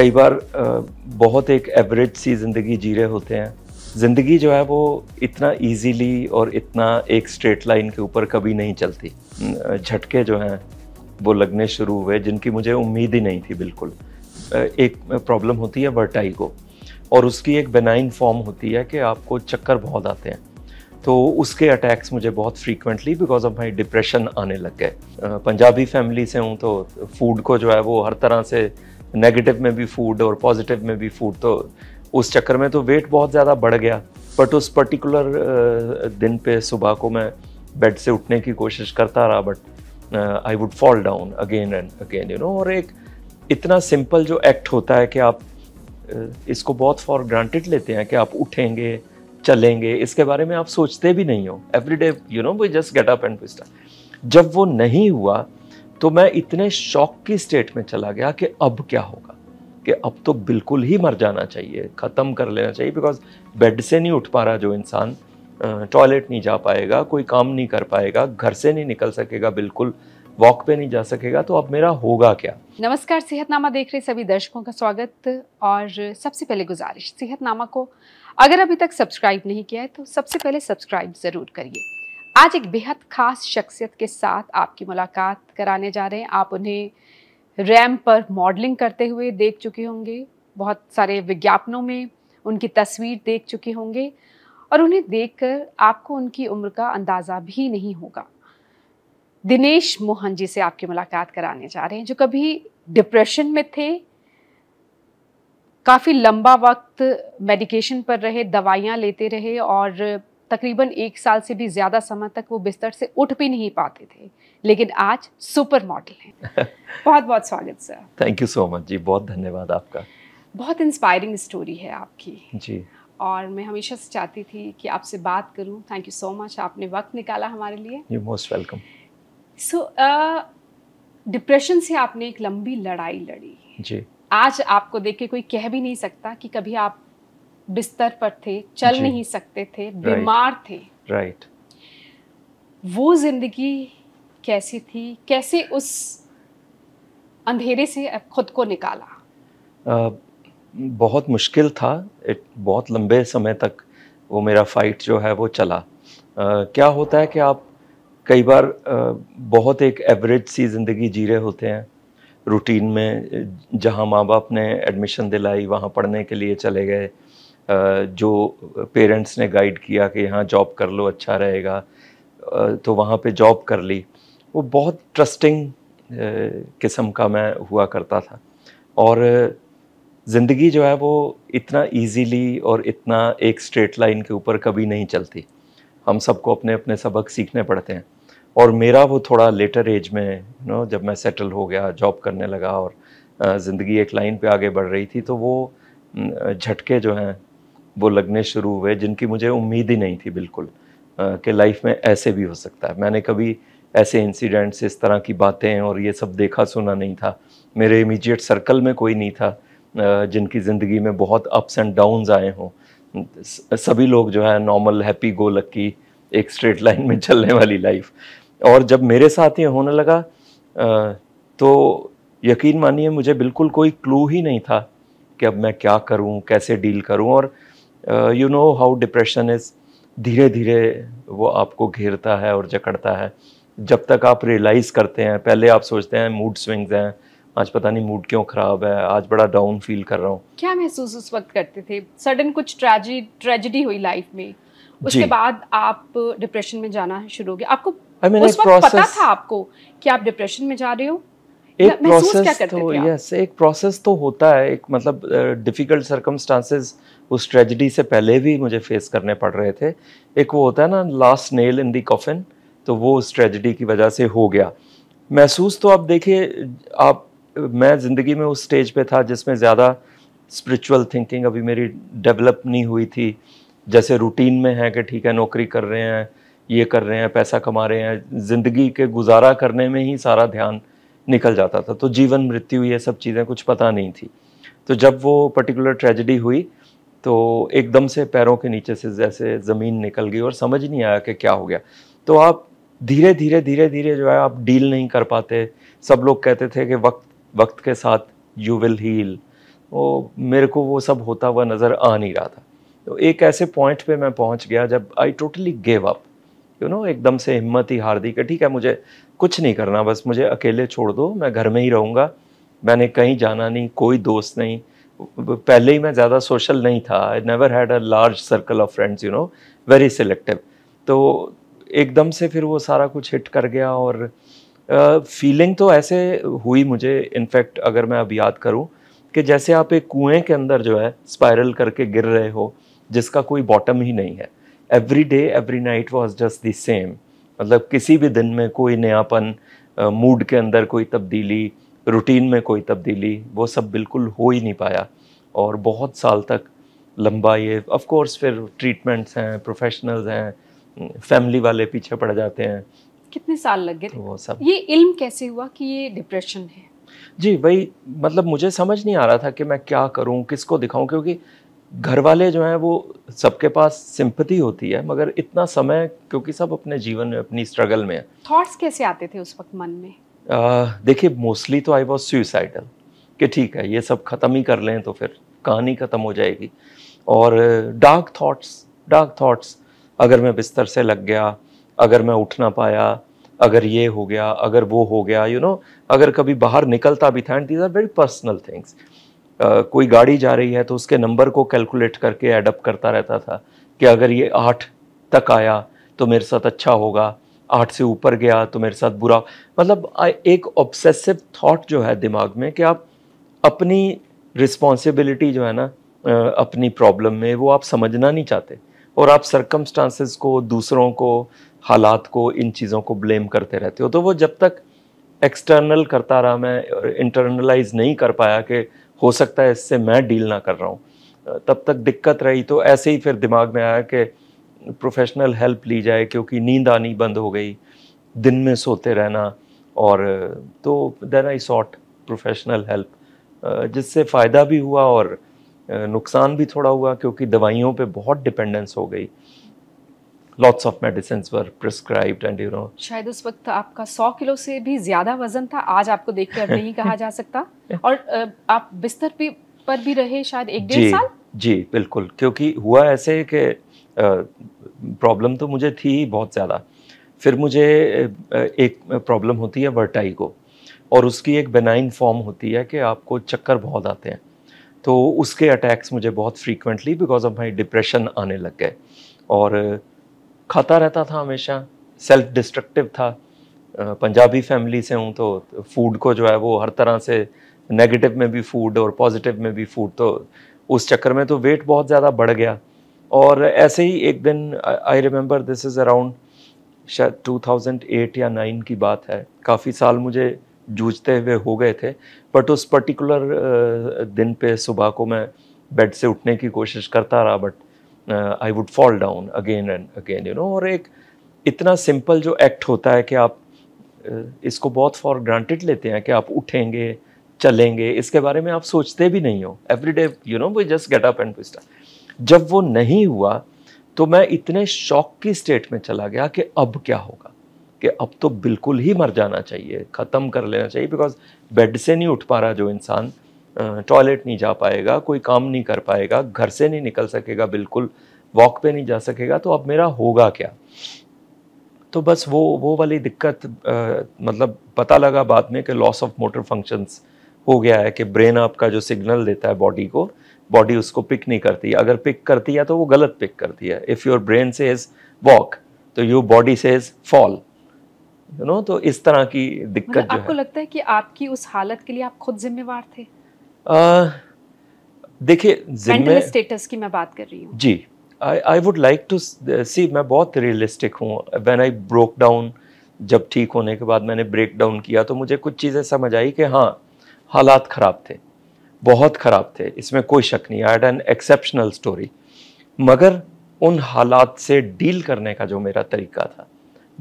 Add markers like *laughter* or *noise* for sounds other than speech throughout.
कई बार बहुत एक एवरेज सी ज़िंदगी जी रहे होते हैं ज़िंदगी जो है वो इतना इजीली और इतना एक स्ट्रेट लाइन के ऊपर कभी नहीं चलती झटके जो हैं वो लगने शुरू हुए जिनकी मुझे उम्मीद ही नहीं थी बिल्कुल एक प्रॉब्लम होती है वर्टाई को और उसकी एक बेनाइन फॉर्म होती है कि आपको चक्कर बहुत आते हैं तो उसके अटैक्स मुझे बहुत frequently because of my depression आने लग गए पंजाबी फैमिली से हूँ तो फूड को जो है वो हर तरह से नेगेटिव में भी फूड और पॉजिटिव में भी फूड तो उस चक्कर में तो वेट बहुत ज़्यादा बढ़ गया बट उस पर्टिकुलर uh, दिन पे सुबह को मैं बेड से उठने की कोशिश करता रहा but I would fall down again and again you know और एक इतना सिंपल जो एक्ट होता है कि आप uh, इसको बहुत फॉर ग्रांटेड लेते हैं कि आप उठेंगे चलेंगे इसके बारे में आप सोचते भी नहीं हो every day you know we just get up and जब वो नहीं हुआ तो मैं इतने शौक की स्टेट में चला गया कि अब क्या होगा कि अब तो बिल्कुल ही मर जाना चाहिए ख़त्म कर लेना चाहिए बिकॉज बेड से नहीं उठ पा रहा जो इंसान टॉयलेट नहीं जा पाएगा कोई काम नहीं कर पाएगा घर से नहीं निकल सकेगा बिल्कुल वॉक पे नहीं जा सकेगा तो अब मेरा होगा क्या नमस्कार सेहतनामा देख रहे सभी दर्शकों का स्वागत और सबसे पहले गुजारिश सेहतनामा को अगर अभी तक सब्सक्राइब नहीं किया है तो सबसे पहले सब्सक्राइब ज़रूर करिए आज एक बेहद खास शख्सियत के साथ आपकी मुलाकात कराने जा रहे हैं आप उन्हें रैम पर मॉडलिंग करते हुए देख चुके होंगे बहुत सारे विज्ञापनों में उनकी तस्वीर देख चुके होंगे और उन्हें देखकर आपको उनकी उम्र का अंदाज़ा भी नहीं होगा दिनेश मोहन जी से आपकी मुलाकात कराने जा रहे हैं जो कभी डिप्रेशन में थे काफ़ी लंबा वक्त मेडिकेशन पर रहे दवाइयाँ लेते रहे और तकरीबन एक साल से भी ज़्यादा समय तक वो बिस्तर से उठ भी नहीं पाते थे लेकिन आज सुपर मॉडल हैं *laughs* बहुत बहुत स्वागत sir thank you so much जी बहुत धन्यवाद आपका बहुत इंस्पायरिंग स्टोरी है आपकी जी और मैं हमेशा से चाहती थी कि आपसे बात करूं थैंक यू सो मच आपने वक्त निकाला हमारे लिए you most welcome so depression से आपने एक लंबी लड़ाई लड़ी जी आज आपको देख के कोई कह भी नहीं सकता कि कभी आप बिस्तर पर थे चल नहीं सकते थे बीमार थे राइट वो जिंदगी कैसी थी कैसे उस अंधेरे से खुद को निकाला uh, बहुत मुश्किल था इट बहुत लंबे समय तक वो मेरा फाइट जो है वो चला uh, क्या होता है कि आप कई बार uh, बहुत एक एवरेज सी ज़िंदगी जी रहे होते हैं रूटीन में जहाँ माँ बाप ने एडमिशन दिलाई वहाँ पढ़ने के लिए चले गए जो पेरेंट्स ने गाइड किया कि यहाँ जॉब कर लो अच्छा रहेगा तो वहाँ पे जॉब कर ली वो बहुत ट्रस्टिंग किस्म का मैं हुआ करता था और ज़िंदगी जो है वो इतना इजीली और इतना एक स्ट्रेट लाइन के ऊपर कभी नहीं चलती हम सबको अपने अपने सबक सीखने पड़ते हैं और मेरा वो थोड़ा लेटर एज में यू नो जब मैं सेटल हो गया जॉब करने लगा और ज़िंदगी एक लाइन पे आगे बढ़ रही थी तो वो झटके जो हैं वो लगने शुरू हुए जिनकी मुझे उम्मीद ही नहीं थी बिल्कुल कि लाइफ में ऐसे भी हो सकता है मैंने कभी ऐसे इंसिडेंट्स इस तरह की बातें और ये सब देखा सुना नहीं था मेरे इमीडिएट सर्कल में कोई नहीं था जिनकी ज़िंदगी में बहुत अप्स एंड डाउन्स आए हों सभी लोग जो है नॉर्मल हैप्पी गो लक्की एक स्ट्रेट लाइन में चलने वाली लाइफ और जब मेरे साथ ये होने लगा तो यकीन मानिए मुझे बिल्कुल कोई क्लू ही नहीं था कि अब मैं क्या करूं कैसे डील करूं और you know how depression is धीरे धीरे वो आपको घेरता है और जकड़ता है जब तक आप रियलाइज़ करते हैं पहले आप सोचते हैं मूड स्विंग्स हैं आज पता नहीं मूड क्यों खराब है आज बड़ा डाउन फील कर रहा हूँ क्या महसूस उस वक्त करते थे सडन कुछ ट्रेजिडी ट्रेजिडी हुई लाइफ में उसके बाद आप डिप्रेशन में जाना शुरू हो गया आपको I mean, उस वक्त process... पता था आपको कि आप डिप्रेशन में जा रहे हो एक प्रोसेस तो यस एक प्रोसेस तो होता है एक मतलब डिफिकल्ट सर्कमस्टांसेस उस ट्रेजिडी से पहले भी मुझे फेस करने पड़ रहे थे एक वो होता है ना last nail in the coffin तो वो उस ट्रेजिडी की वजह से हो गया महसूस तो आप देखिए आप मैं ज़िंदगी में उस स्टेज पे था जिसमें ज़्यादा स्पिरिचुअल थिंकिंग अभी मेरी डेवलप नहीं हुई थी जैसे रूटीन में है कि ठीक है नौकरी कर रहे हैं ये कर रहे हैं पैसा कमा रहे हैं ज़िंदगी के गुजारा करने में ही सारा ध्यान निकल जाता था तो जीवन मृत्यु ये सब चीज़ें कुछ पता नहीं थी तो जब वो पर्टिकुलर ट्रेजिडी हुई तो एकदम से पैरों के नीचे से जैसे ज़मीन निकल गई और समझ नहीं आया कि क्या हो गया तो आप धीरे धीरे धीरे धीरे जो है आप डील नहीं कर पाते सब लोग कहते थे कि वक्त वक्त के साथ यू विल हील वो मेरे को वो सब होता हुआ नज़र आ नहीं रहा था तो एक ऐसे पॉइंट पे मैं पहुंच गया जब I totally give up you know एकदम से हिम्मत ही हार दी कि ठीक है मुझे कुछ नहीं करना बस मुझे अकेले छोड़ दो मैं घर में ही रहूँगा मैंने कहीं जाना नहीं कोई दोस्त नहीं पहले ही मैं ज़्यादा सोशल नहीं था I never had a large circle of friends you know very selective तो एकदम से फिर वो सारा कुछ हिट कर गया और फीलिंग uh, तो ऐसे हुई मुझे इनफैक्ट अगर मैं अब याद करूँ कि जैसे आप एक कुएं के अंदर जो है स्पायरल करके गिर रहे हो जिसका कोई बॉटम ही नहीं है every day every night was just the same मतलब किसी भी दिन में कोई नयापन मूड के अंदर कोई तब्दीली रूटीन में कोई तब्दीली वो सब बिल्कुल हो ही नहीं पाया और बहुत साल तक लंबा ये ऑफ कोर्स फिर ट्रीटमेंट्स हैं प्रोफेशनल्स हैं फैमिली वाले पीछे पड़ जाते हैं कितने साल लग गए तो वो सब ये इल्म कैसे हुआ कि ये डिप्रेशन है जी वही मतलब मुझे समझ नहीं आ रहा था कि मैं क्या करूं किसको दिखाऊं क्योंकि घर वाले जो हैं वो सबके पास सिंपति होती है मगर इतना समय क्योंकि सब अपने जीवन में अपनी स्ट्रगल में है थॉट्स कैसे आते थे उस वक्त मन में देखिए मोस्टली तो आई वॉज सुइसाइडल कि ठीक है ये सब ख़त्म ही कर लें तो फिर कहानी ख़त्म हो जाएगी और डार्क थॉट्स डार्क थॉट्स अगर मैं बिस्तर से लग गया अगर मैं उठ ना पाया अगर ये हो गया अगर वो हो गया यू you नो know, अगर कभी बाहर निकलता भी था and these are very personal things कोई गाड़ी जा रही है तो उसके नंबर को कैलकुलेट करके एडअप करता रहता था कि अगर ये आठ तक आया तो मेरे साथ अच्छा होगा आठ से ऊपर गया तो मेरे साथ बुरा मतलब एक ऑब्सेसिव थॉट जो है दिमाग में कि आप अपनी रिस्पॉन्सिबिलिटी जो है ना अपनी प्रॉब्लम में वो आप समझना नहीं चाहते और आप सरकमस्टांसिस को दूसरों को हालात को इन चीज़ों को ब्लेम करते रहते हो तो वो जब तक एक्सटर्नल करता रहा मैं इंटरनलाइज नहीं कर पाया कि हो सकता है इससे मैं डील ना कर रहा हूँ तब तक दिक्कत रही तो ऐसे ही फिर दिमाग में आया कि प्रोफेशनल हेल्प ली जाए क्योंकि नींद आनी बंद हो गई दिन में सोते रहना और तो then I sought professional help जिससे फ़ायदा भी हुआ और नुकसान भी थोड़ा हुआ क्योंकि दवाइयों पे बहुत डिपेंडेंस हो गई lots of medicine were prescribed and you know शायद उस वक्त आपका 100 किलो से भी ज्यादा वजन था आज आपको देख कर नहीं कहा जा सकता *laughs* और आप बिस्तर पे पर भी रहे शायद एक डेढ़ साल जी बिल्कुल क्योंकि हुआ ऐसे कि प्रॉब्लम तो मुझे थी बहुत ज़्यादा फिर मुझे एक प्रॉब्लम होती है वर्टाइगो और उसकी एक बेनाइन फॉर्म होती है कि आपको चक्कर बहुत आते हैं तो उसके अटैक्स मुझे बहुत frequently because of my depression आने लग गए और खाता रहता था हमेशा सेल्फ डिस्ट्रक्टिव था पंजाबी फैमिली से हूँ तो फूड को जो है वो हर तरह से नेगेटिव में भी फूड और पॉजिटिव में भी फूड तो उस चक्कर में तो वेट बहुत ज़्यादा बढ़ गया और ऐसे ही एक दिन I remember this is around शायद टू या 9 की बात है काफ़ी साल मुझे जूझते हुए हो गए थे बट उस पर्टिकुलर दिन पे सुबह को मैं बेड से उठने की कोशिश करता रहा but I would fall down again and again you know और एक इतना सिंपल जो एक्ट होता है कि आप uh, इसको बहुत फॉर ग्रांटेड लेते हैं कि आप उठेंगे चलेंगे इसके बारे में आप सोचते भी नहीं हो every day you know we just get up and start जब वो नहीं हुआ तो मैं इतने शौक की स्टेट में चला गया कि अब क्या होगा कि अब तो बिल्कुल ही मर जाना चाहिए ख़त्म कर लेना चाहिए बिकॉज बेड से नहीं उठ पा रहा जो इंसान टॉयलेट नहीं जा पाएगा कोई काम नहीं कर पाएगा घर से नहीं निकल सकेगा बिल्कुल वॉक पे नहीं जा सकेगा तो अब मेरा होगा क्या तो बस वो वो वाली दिक्कत आ, मतलब पता लगा बाद में कि लॉस ऑफ मोटर फंक्शंस हो गया है कि ब्रेन आपका जो सिग्नल देता है बॉडी को बॉडी उसको पिक नहीं करती अगर पिक करती है तो वो गलत पिक करती है if your brain say is weak तो you body say is fall you know तो इस तरह की मतलब दिक्कत मतलब आपको है। लगता है कि आपकी उस हालत के लिए आप खुद जिम्मेवार थे देखिए जिम्मे स्टेटस की मैं बात कर रही हूँ जी I I would like to see मैं बहुत रियलिस्टिक हूँ व्हेन आई ब्रोक डाउन जब ठीक होने के बाद मैंने ब्रेक डाउन किया तो मुझे कुछ चीज़ें समझ आई कि हाँ हालात ख़राब थे बहुत ख़राब थे इसमें कोई शक नहीं आई एन एक्सेप्शनल स्टोरी मगर उन हालात से डील करने का जो मेरा तरीका था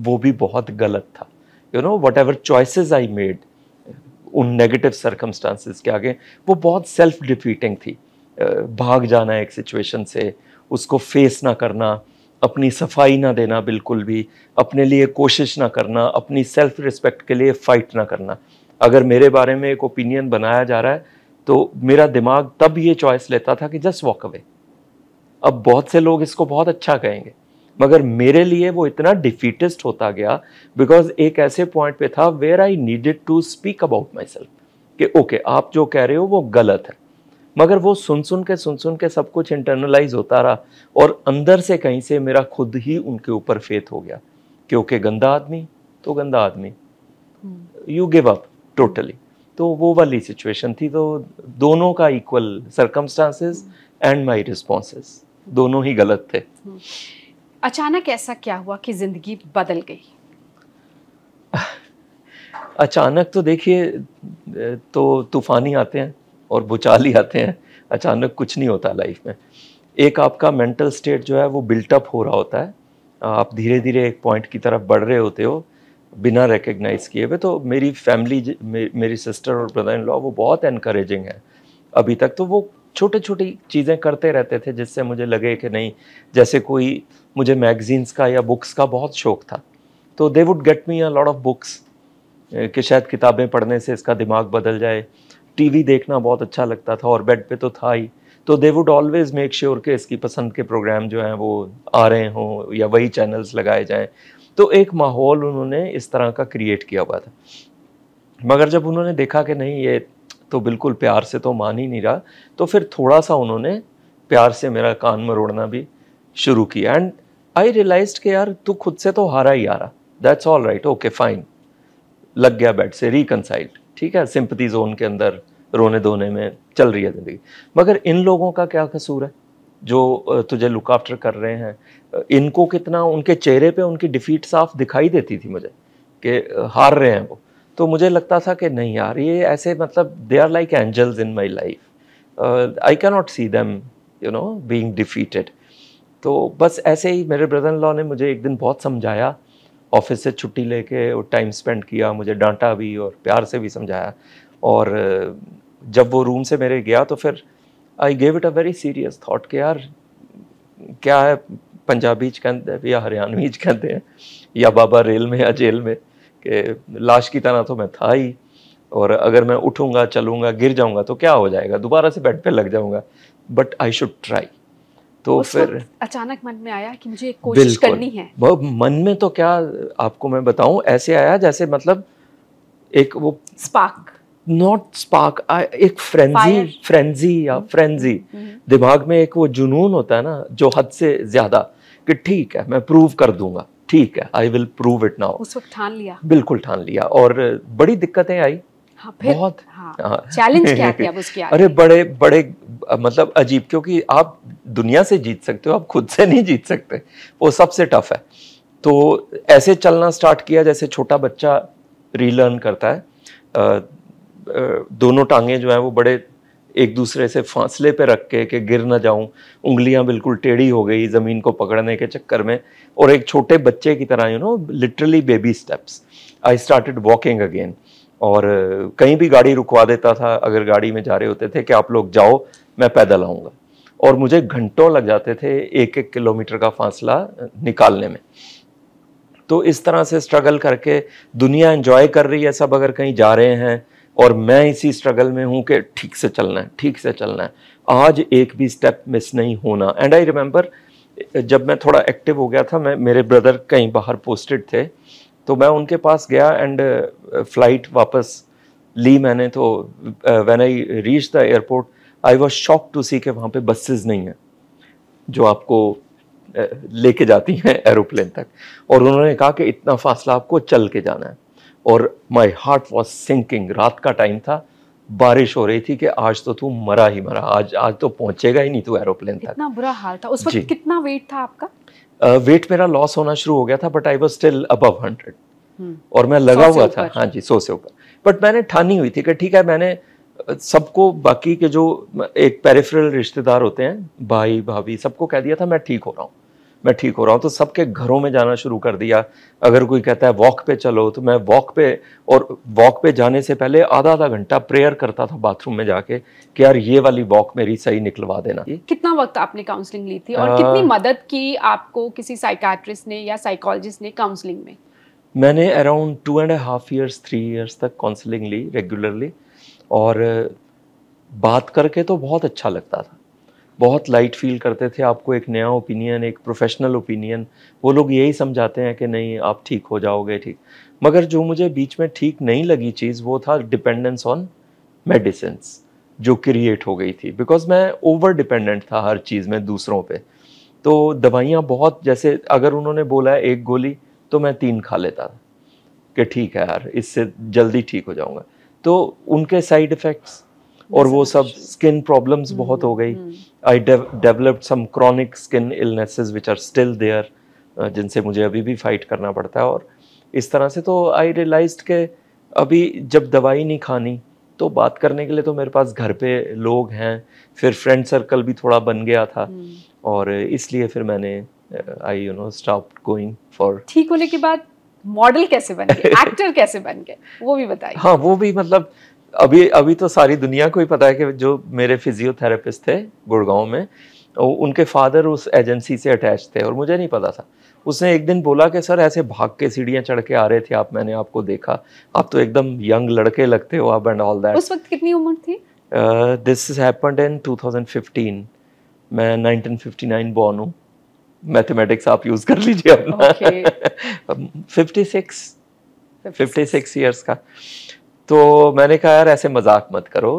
वो भी बहुत गलत था you know whatever choice I made उन नेगेटिव सर्कमस्टांसिस के आगे वो बहुत सेल्फ डिफीटिंग थी भाग जाना एक सिचुएशन से उसको फेस ना करना अपनी सफाई ना देना बिल्कुल भी अपने लिए कोशिश ना करना अपनी सेल्फ रिस्पेक्ट के लिए फ़ाइट ना करना अगर मेरे बारे में एक ओपिनियन बनाया जा रहा है तो मेरा दिमाग तब ये चॉइस लेता था कि जस्ट वॉक अवे अब बहुत से लोग इसको बहुत अच्छा कहेंगे मगर मेरे लिए वो इतना डिफीटिस्ट होता गया बिकॉज एक ऐसे पॉइंट पे था where I needed to speak about myself कि ओके okay, आप जो कह रहे हो वो गलत है मगर वो सुन सुन के सुन सुन के सब कुछ इंटरनलाइज होता रहा और अंदर से कहीं से मेरा खुद ही उनके ऊपर फेथ हो गया कि ओके okay, गंदा आदमी तो गंदा आदमी यू गिव अप टोटली तो वो वाली सिचुएशन थी तो दोनों का equal circumstances and my responses दोनों ही गलत थे hmm. अचानक ऐसा क्या हुआ कि ज़िंदगी बदल गई अचानक तो देखिए तो तूफ़ानी आते हैं और भूचाल ही आते हैं अचानक कुछ नहीं होता लाइफ में एक आपका मेंटल स्टेट जो है वो बिल्टअप हो रहा होता है आप धीरे धीरे एक पॉइंट की तरफ बढ़ रहे होते हो बिना रिकग्नाइज किए हुए तो मेरी फैमिली मे, मेरी सिस्टर और ब्रदर इन लॉ वो बहुत इनक्रेजिंग है अभी तक तो वो छोटे छोटी चीज़ें करते रहते थे जिससे मुझे लगे कि नहीं जैसे कोई मुझे मैगजीन्स का या बुक्स का बहुत शौक था तो they would get me a lot of books कि शायद किताबें पढ़ने से इसका दिमाग बदल जाए टीवी देखना बहुत अच्छा लगता था और बेड पे तो था ही तो they would always make sure के इसकी पसंद के प्रोग्राम जो हैं वो आ रहे हों या वही चैनल्स लगाए जाएं तो एक माहौल उन्होंने इस तरह का क्रिएट किया हुआ था मगर जब उन्होंने देखा कि नहीं ये तो बिल्कुल प्यार से तो मान ही नहीं रहा तो फिर थोड़ा सा उन्होंने प्यार से मेरा कान मरोड़ना भी शुरू किया एंड आई रियलाइज कि यार तू खुद से तो हारा ही हारा that's all right okay fine लग गया बेड से रिकनसाइल्ड ठीक है सिंपथी जोन के अंदर रोने धोने में चल रही है ज़िंदगी मगर इन लोगों का क्या कसूर है जो तुझे लुक आफ्टर कर रहे हैं इनको कितना उनके चेहरे पे उनकी डिफीट साफ दिखाई देती थी मुझे कि हार रहे हैं वो तो मुझे लगता था कि नहीं यार ये ऐसे मतलब they are like angels in my life I can not see them you know being defeated तो बस ऐसे ही मेरे ब्रदर लॉ ने मुझे एक दिन बहुत समझाया ऑफिस से छुट्टी लेके और टाइम स्पेंड किया मुझे डांटा भी और प्यार से भी समझाया और uh, जब वो रूम से मेरे गया तो फिर I gave it a very serious thought कि यार क्या है पंजाबी च कहते हैं या हरियाणवी च कहते हैं या बाबा रेल में या जेल में कि लाश की तरह तो मैं था ही और अगर मैं उठूंगा चलूंगा गिर जाऊंगा तो क्या हो जाएगा दोबारा से बेड पे लग जाऊंगा बट आई शुड ट्राई तो फिर अचानक मन में आया कि मुझे एक कोशिश करनी है मन में तो क्या आपको मैं बताऊं ऐसे आया जैसे मतलब एक वो स्पार्क नॉट स्पार्क एक फ्रेंजी फ्रेंजी या फ्रेंजी हम्म। हम्म। दिमाग में एक वो जुनून होता है ना जो हद से ज्यादा कि ठीक है मैं प्रूव कर दूंगा ठीक है I will prove it now उस वक्त ठान लिया बिल्कुल ठान लिया और बड़ी दिक्कतें आई हाँ, बहुत हाँ, चैलेंज हाँ। क्या किया उसके अरे बड़े बड़े मतलब अजीब क्योंकि आप दुनिया से जीत सकते हो आप खुद से नहीं जीत सकते वो सबसे टफ है तो ऐसे चलना स्टार्ट किया जैसे छोटा बच्चा रीलर्न करता है आ, दोनों टांगे जो हैं वो बड़े एक दूसरे से फासले पे रख के कि गिर ना जाऊं उंगलियां बिल्कुल टेढ़ी हो गई ज़मीन को पकड़ने के चक्कर में और एक छोटे बच्चे की तरह you know literally baby steps I started walking again और कहीं भी गाड़ी रुकवा देता था अगर गाड़ी में जा रहे होते थे कि आप लोग जाओ मैं पैदल आऊँगा और मुझे घंटों लग जाते थे एक एक किलोमीटर का फासला निकालने में तो इस तरह से स्ट्रगल करके दुनिया एंजॉय कर रही है सब अगर कहीं जा रहे हैं और मैं इसी स्ट्रगल में हूँ कि ठीक से चलना है ठीक से चलना है आज एक भी स्टेप मिस नहीं होना एंड आई रिमेंबर जब मैं थोड़ा एक्टिव हो गया था मैं मेरे ब्रदर कहीं बाहर पोस्टेड थे तो मैं उनके पास गया एंड फ्लाइट uh, वापस ली मैंने तो when I reach the airport I was shock to see के वहाँ पे बसेस नहीं हैं जो आपको uh, लेके जाती हैं एरोप्लेन *laughs* तक और उन्होंने कहा कि इतना फासला आपको चल के जाना है और माई हार्ट वॉज सिंकिंग रात का टाइम था बारिश हो रही थी कि आज तो तू मरा ही मरा आज आज तो पहुंचेगा ही नहीं तू एरोप्लेन तक इतना बुरा हाल था उस वक्त कितना वेट था आपका वेट uh, मेरा लॉस होना शुरू हो गया था but I was still above hundred और मैं लगा हुआ था हाँ जी सौ से ऊपर बट मैंने ठानी हुई थी कि ठीक है मैंने सबको बाकी के जो एक पेरिफेरल रिश्तेदार होते हैं भाई भाभी सबको कह दिया था मैं ठीक हो रहा हूँ मैं ठीक हो रहा हूँ तो सबके घरों में जाना शुरू कर दिया अगर कोई कहता है वॉक पे चलो तो मैं वॉक पे और वॉक पे जाने से पहले आधा आधा घंटा प्रेयर करता था बाथरूम में जाके कि यार ये वाली वॉक मेरी सही निकलवा देना कितना वक्त आपने काउंसलिंग ली थी और आ, कितनी मदद की आपको किसी साइकाट्रिस्ट ने या साइकोलॉजिस्ट ने काउंसलिंग में मैंने around two and half years three years तक काउंसलिंग ली रेगुलरली और बात करके तो बहुत अच्छा लगता था बहुत लाइट फील करते थे आपको एक नया ओपिनियन एक प्रोफेशनल ओपिनियन वो लोग यही समझाते हैं कि नहीं आप ठीक हो जाओगे ठीक मगर जो मुझे बीच में ठीक नहीं लगी चीज़ वो था डिपेंडेंस ऑन मेडिसिन जो क्रिएट हो गई थी बिकॉज मैं ओवर डिपेंडेंट था हर चीज़ में दूसरों पे तो दवाइयाँ बहुत जैसे अगर उन्होंने बोला है एक गोली तो मैं तीन खा लेता था कि ठीक है यार इससे जल्दी ठीक हो जाऊंगा तो उनके साइड इफ़ेक्ट्स और वो सब स्किन प्रॉब्लम्स बहुत हम्म, हो गई हम्म। I de developed some chronic skin illnesses which are still there, uh, जिनसे मुझे अभी भी fight करना पड़ता है और इस तरह से तो I realized के अभी जब दवाई नहीं खानी तो बात करने के लिए तो मेरे पास घर पे लोग हैं फिर फ्रेंड सर्कल भी थोड़ा बन गया था hmm. और इसलिए फिर मैंने I you know stop going for ठीक होने के बाद मॉडल कैसे बन गए एक्टर *laughs* कैसे बन गए वो भी बताइए हाँ वो भी मतलब अभी अभी तो सारी दुनिया को ही पता है कि जो मेरे फिजियोथेरेपिस्ट थे गुड़गांव में उनके फादर उस एजेंसी से अटैच थे और मुझे नहीं पता था उसने एक दिन बोला कि सर ऐसे भाग के सीढ़ियाँ चढ़ के आ रहे थे आप मैंने आपको देखा आप तो एकदम यंग लड़के लगते हो आप एंड ऑल दैट उस वक्त कितनी उम्र थी this is happened in to मैं 1959 बॉर्न हूँ मैथमेटिक्स आप यूज़ कर लीजिए अपना fifty six fifty six years का तो मैंने कहा यार ऐसे मजाक मत करो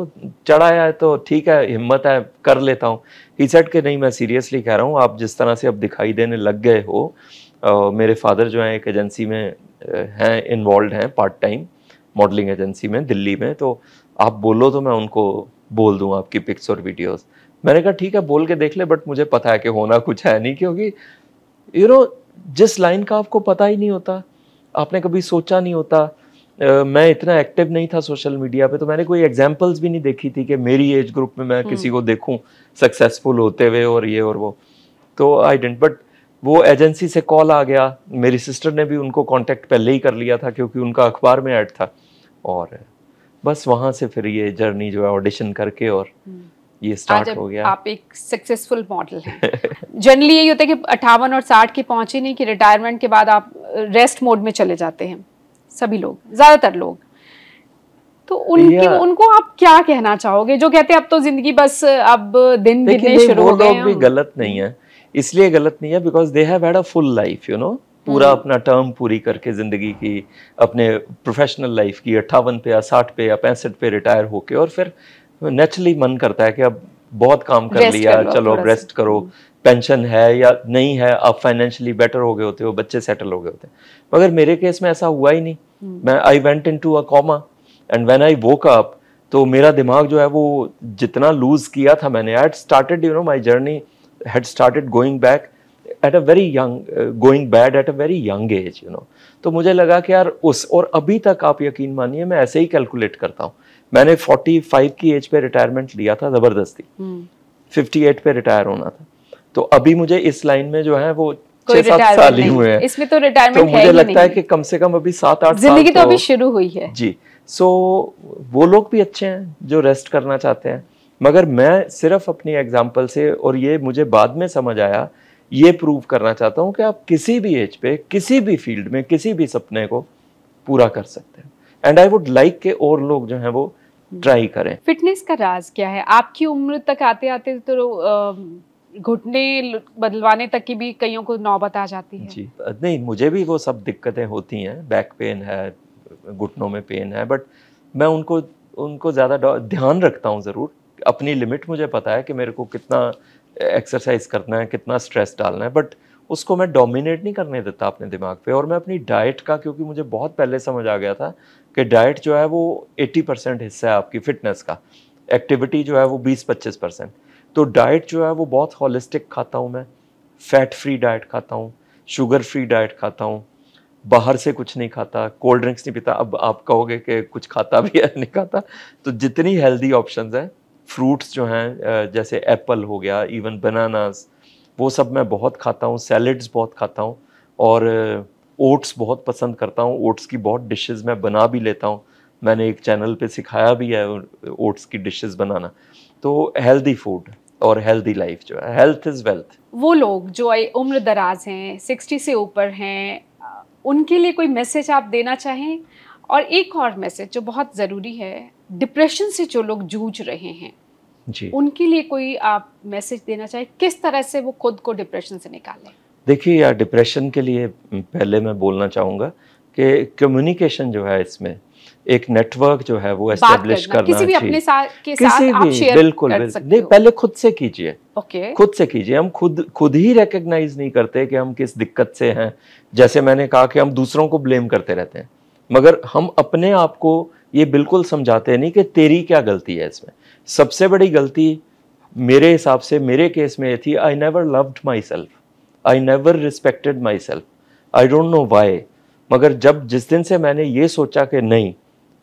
चढ़ा है तो ठीक है हिम्मत है कर लेता हूँ ही सेट के नहीं मैं सीरियसली कह रहा हूँ आप जिस तरह से अब दिखाई देने लग गए हो आ, मेरे फादर जो हैं एक एजेंसी में हैं इन्वॉल्व हैं पार्ट टाइम मॉडलिंग एजेंसी में दिल्ली में तो आप बोलो तो मैं उनको बोल दूँ आपकी पिक्स और वीडियोज़ मैंने कहा ठीक है बोल के देख ले बट मुझे पता है कि होना कुछ है नहीं क्योंकि यू नो जिस लाइन का आपको पता ही नहीं होता आपने कभी सोचा नहीं होता मैं इतना एक्टिव नहीं था सोशल मीडिया पे तो मैंने कोई एग्जांपल्स भी नहीं देखी थी कि मेरी एज ग्रुप में मैं हम्म। किसी को देखूं सक्सेसफुल होते हुए और ये और वो तो आई डेंट बट वो एजेंसी से कॉल आ गया मेरी सिस्टर ने भी उनको कांटेक्ट पहले ही कर लिया था क्योंकि उनका अखबार में ऐड था और बस वहाँ से फिर ये जर्नी जो है ऑडिशन करके और हम्म। ये स्टार्ट हो गया आप एक सक्सेसफुल मॉडल हैं जनरली यही होता है कि अट्ठावन और साठ की पहुंचे नहीं कि रिटायरमेंट के बाद आप रेस्ट मोड में चले जाते हैं सभी लोग ज़्यादातर लोग तो उनकी उनको आप क्या कहना चाहोगे जो कहते हैं अब तो जिंदगी बस अब दिन गिनने शुरू हो गए भी गलत नहीं है इसलिए गलत नहीं है because they have had a full life you know पूरा हम्म। अपना टर्म पूरी करके ज़िंदगी की अपने प्रोफेशनल लाइफ की अट्ठावन पे या साठ पे या पैंसठ पे रिटायर होके और फिर नेचुरली मन करता है कि अब बहुत काम कर लिया कर चलो अब रेस्ट करो पेंशन है या नहीं है आप फाइनेंशियली बेटर हो गए होते हो बच्चे सेटल हो गए होते हैं मगर मेरे केस में ऐसा हुआ ही नहीं मैं I went into a coma and when I woke up तो मेरा दिमाग जो है वो जितना लूज किया था मैंने I started you know my journey had started going back at a very young going bad at a very young age you know तो मुझे लगा कि यार उस और अभी तक आप यकीन मानिए मैं ऐसे ही कैलकुलेट करता हूँ मैंने 45 की एज पे रिटायरमेंट लिया था ज़बरदस्ती हम्म। hmm. 58 पे रिटायर होना था तो अभी मुझे इस लाइन में जो है वो छह सात साल ही हुए हैं इसमें तो रिटायरमेंट तो मुझे लगता है कि कम से कम अभी सात आठ जिंदगी तो अभी तो- शुरू हुई है जी सो वो लोग भी अच्छे हैं जो रेस्ट करना चाहते हैं मगर मैं सिर्फ अपनी एग्जाम्पल से और ये मुझे बाद में समझ आया ये प्रूव करना चाहता हूँ कि आप किसी भी एज पे किसी भी फील्ड में किसी भी सपने को पूरा कर सकते हैं एंड आई वुड लाइक के और लोग जो हैं वो ट्राई हम्म। करें फिटनेस का राज क्या है आपकी उम्र तक आते आते तो घुटने बदलवाने तक की भी कईयों को नौबत आ जाती है जी नहीं मुझे भी वो सब दिक्कतें होती हैं बैक पेन है घुटनों में पेन है बट मैं उनको उनको ज़्यादा ध्यान रखता हूँ ज़रूर अपनी लिमिट मुझे पता है कि मेरे को कितना एक्सरसाइज करना है कितना स्ट्रेस डालना है बट उसको मैं डोमिनेट नहीं करने देता अपने दिमाग पे और मैं अपनी डाइट का क्योंकि मुझे बहुत पहले समझ आ गया था कि डाइट जो है वो 80 परसेंट हिस्सा है आपकी फिटनेस का एक्टिविटी जो है वो 20-25 परसेंट तो डाइट जो है वो बहुत हॉलिस्टिक खाता हूँ मैं फैट फ्री डाइट खाता हूँ शुगर फ्री डाइट खाता हूँ बाहर से कुछ नहीं खाता कोल्ड ड्रिंक्स नहीं पीता अब आप कहोगे कि कुछ खाता भी है नहीं खाता तो जितनी हेल्दी ऑप्शन हैं फ्रूट्स जो हैं जैसे एप्पल हो गया इवन बनानास वो सब मैं बहुत खाता हूँ सैलड्स बहुत खाता हूँ और ओट्स बहुत पसंद करता हूँ ओट्स की बहुत डिशेस मैं बना भी लेता हूँ मैंने एक चैनल पे सिखाया भी है ओट्स की डिशेस बनाना तो हेल्दी फूड और हेल्दी लाइफ जो है हेल्थ इज़ वेल्थ वो लोग जो उम्र दराज हैं सिक्सटी से ऊपर हैं उनके लिए कोई मैसेज आप देना चाहें और एक और मैसेज जो बहुत ज़रूरी है डिप्रेशन से जो लोग जूझ रहे हैं जी उनके लिए कोई आप मैसेज देना चाहें किस तरह से वो खुद को डिप्रेशन से निकालें देखिए यार डिप्रेशन के लिए पहले मैं बोलना चाहूँगा कि कम्युनिकेशन जो है इसमें एक नेटवर्क जो है वो एस्टेब्लिश करना, करना किसी भी अपने साथ के किसी साथ आप शेयर बिल्कुल कर सकते नहीं पहले खुद से कीजिए okay. खुद से कीजिए हम खुद खुद ही रिकग्नाइज नहीं करते कि हम किस दिक्कत से हैं जैसे मैंने कहा कि हम दूसरों को ब्लेम करते रहते हैं मगर हम अपने आप को ये बिल्कुल समझाते नहीं कि तेरी क्या गलती है इसमें सबसे बड़ी गलती मेरे हिसाब से मेरे केस में ये थी I never loved myself I never respected myself I don't know why मगर जब जिस दिन से मैंने ये सोचा कि नहीं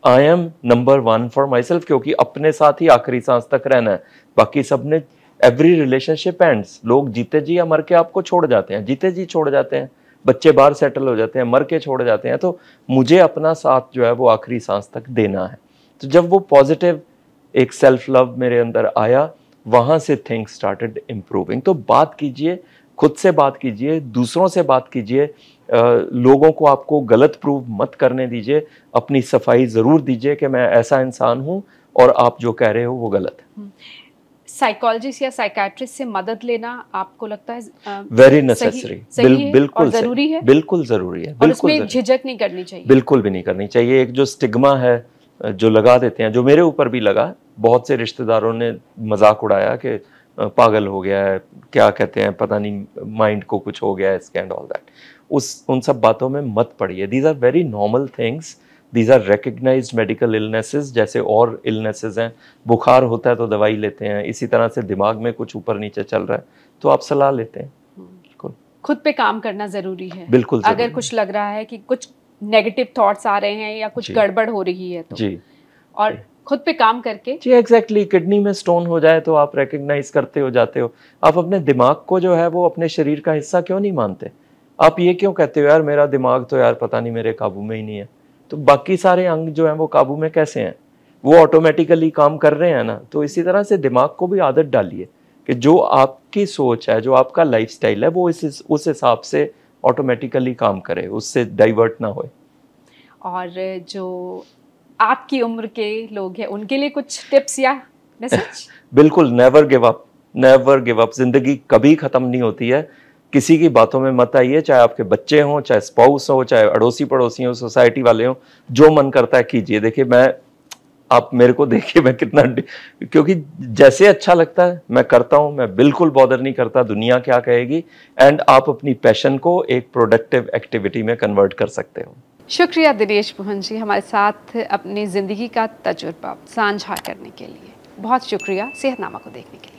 I am number one for myself क्योंकि अपने साथ ही आखिरी सांस तक रहना है बाकी सब ने एवरी रिलेशनशिप एंड्स लोग जीते जी या मर के आपको छोड़ जाते हैं जीते जी छोड़ जाते हैं बच्चे बाहर सेटल हो जाते हैं मर के छोड़ जाते हैं तो मुझे अपना साथ जो है वो आखिरी सांस तक देना है तो जब वो पॉजिटिव एक सेल्फ लव मेरे अंदर आया वहाँ से थिंग्स स्टार्टेड इम्प्रूविंग तो बात कीजिए खुद से बात कीजिए दूसरों से बात कीजिए लोगों को आपको गलत प्रूव मत करने दीजिए अपनी सफाई ज़रूर दीजिए कि मैं ऐसा इंसान हूँ और आप जो कह रहे हो वो गलत हम्म। साइकोलॉजिस्ट या साइकेट्रिस्ट से मदद लेना आपको लगता है वेरी नेसेसरी बिल, बिल्कुल जरूरी है बिल्कुल जरूरी है बिल्कुल झिझक नहीं करनी चाहिए बिल्कुल भी नहीं करनी चाहिए एक जो स्टिग्मा है जो लगा देते हैं जो मेरे ऊपर भी लगा बहुत से रिश्तेदारों ने मजाक उड़ाया कि पागल हो गया है क्या कहते हैं पता नहीं माइंड को कुछ हो गया है इसके एंड ऑल दैट उस उन सब बातों में मत पड़िए these are very normal things these are recognise medical illnesses जैसे और इलनेसेस हैं बुखार होता है तो दवाई लेते हैं इसी तरह से दिमाग में कुछ ऊपर नीचे चल रहा है तो आप सलाह लेते हैं हम्म। खुद पे काम करना ज़रूरी है बिल्कुल जरूरी अगर कुछ लग रहा है कि कुछ नेगेटिव थॉट्स आ रहे हैं या कुछ गड़बड़ हो रही है तो जी और जी। खुद पे काम करके जी एग्जैक्टली exactly, किडनी में स्टोन हो जाए तो आप रिकग्नाइज करते हो जाते हो आप अपने दिमाग को जो है वो अपने शरीर का हिस्सा क्यों नहीं मानते आप ये क्यों कहते हो यार मेरा दिमाग तो यार पता नहीं मेरे काबू में ही नहीं है तो बाकी सारे अंग जो हैं वो काबू में कैसे हैं वो ऑटोमेटिकली काम कर रहे हैं ना तो इसी तरह से दिमाग को भी आदत डालिए कि जो आपकी सोच है जो आपका लाइफ है वो इस उस हिसाब से ऑटोमेटिकली काम करे उससे डाइवर्ट ना हो और जो आपकी उम्र के लोग हैं उनके लिए कुछ टिप्स या मैसेज *laughs* बिल्कुल never give up never give up जिंदगी कभी ख़त्म नहीं होती है किसी की बातों में मत आइए चाहे आपके बच्चे हों चाहे स्पाउस हो चाहे अड़ोसी पड़ोसी हो सोसाइटी वाले हों जो मन करता है कीजिए देखिए मैं आप मेरे को देखिए मैं कितना क्योंकि जैसे अच्छा लगता है मैं करता हूँ मैं बिल्कुल बॉदर नहीं करता दुनिया क्या कहेगी एंड आप अपनी पैशन को एक प्रोडक्टिव एक्टिविटी में कन्वर्ट कर सकते हो शुक्रिया दिनेश मोहन जी हमारे साथ अपनी ज़िंदगी का तजुर्बा साझा करने के लिए बहुत शुक्रिया सेहतनामा को देखने के लिए